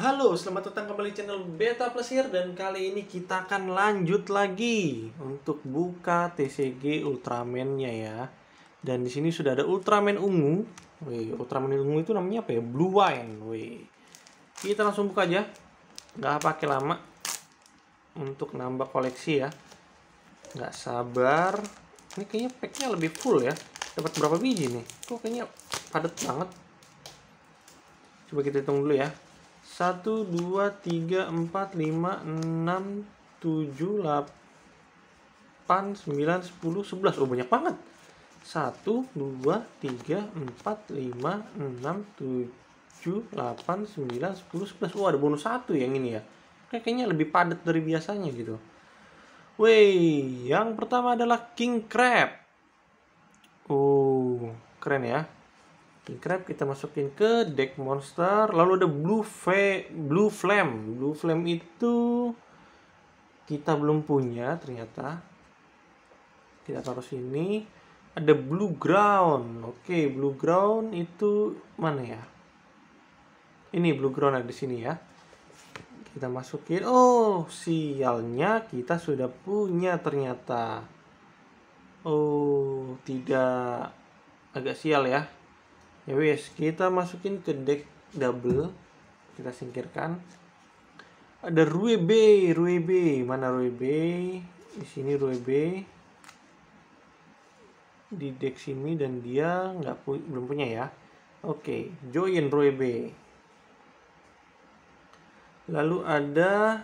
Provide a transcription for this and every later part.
Halo, selamat datang kembali channel Beta Plus dan kali ini kita akan lanjut lagi untuk buka TCG Ultraman-nya ya. Dan di sini sudah ada Ultraman ungu. Wih, Ultraman ungu itu namanya apa ya? Blue Wine. Wih. Kita langsung buka aja. Nggak pakai lama untuk nambah koleksi ya. Nggak sabar. Ini kayaknya packnya lebih full ya. Dapat berapa biji nih? Kok kayaknya padat banget. Coba kita hitung dulu ya satu dua tiga empat lima enam tujuh delapan sembilan sepuluh sebelas oh banyak banget satu dua tiga empat lima enam tujuh delapan sembilan sepuluh sebelas Oh ada bonus satu yang ini ya kayaknya lebih padat dari biasanya gitu Wey, yang pertama adalah King Crab. Oh, keren ya. Crab kita masukin ke deck monster. Lalu ada blue fe blue flame. Blue flame itu kita belum punya ternyata. Kita taruh sini. Ada blue ground. Oke, blue ground itu mana ya? Ini blue ground ada di sini ya. Kita masukin. Oh, sialnya kita sudah punya ternyata. Oh, tidak agak sial ya ya wis kita masukin ke deck double kita singkirkan ada Rui B Rui B mana Rui B di sini Rui B di deck sini dan dia nggak pu belum punya ya oke okay. join Rui B lalu ada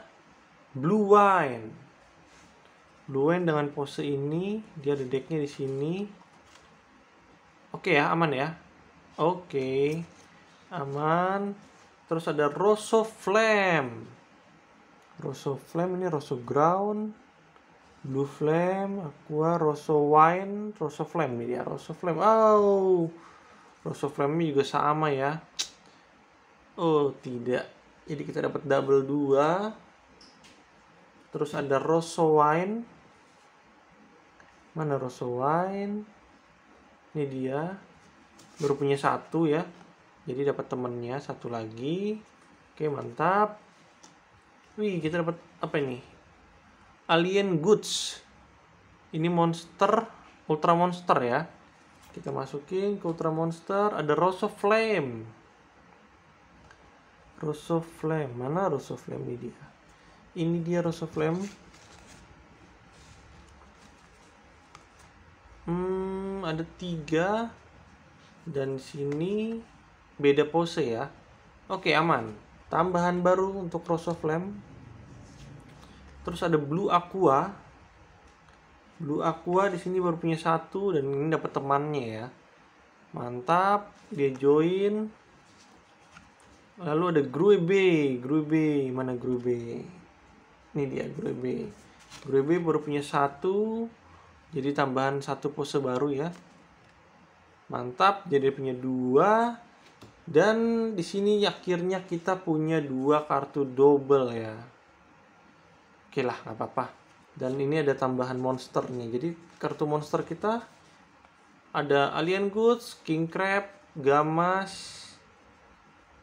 Blue Wine Blue Wine dengan pose ini dia ada decknya di sini oke okay ya aman ya Oke. Okay. Aman. Terus ada Rosso Flame. Rosso Flame ini Rosso Ground. Blue Flame, Aqua, Rosso Wine, Rosso Flame ini dia, Rosso Flame. Oh. Rosso Flame ini juga sama ya. Oh, tidak. Jadi kita dapat double 2. Terus ada Rosso Wine. Mana Rosso Wine? Ini dia baru punya satu ya jadi dapat temennya satu lagi oke mantap wih kita dapat apa ini alien goods ini monster ultra monster ya kita masukin ke ultra monster ada rose of flame rose of flame mana rose of flame ini dia ini dia rose of flame hmm ada tiga dan sini beda pose ya oke aman tambahan baru untuk Rose of Lamb terus ada Blue Aqua Blue Aqua di sini baru punya satu dan ini dapat temannya ya mantap dia join lalu ada Grube Grube mana Grube ini dia Grube Grube baru punya satu jadi tambahan satu pose baru ya mantap jadi punya dua dan di sini akhirnya kita punya dua kartu double ya oke lah nggak apa-apa dan ini ada tambahan monsternya jadi kartu monster kita ada alien goods king crab gamas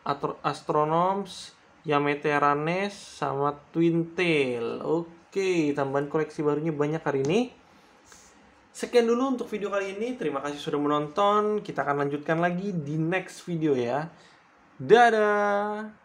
atau astronoms yameteranes sama twin tail oke tambahan koleksi barunya banyak hari ini Sekian dulu untuk video kali ini. Terima kasih sudah menonton. Kita akan lanjutkan lagi di next video ya. Dadah!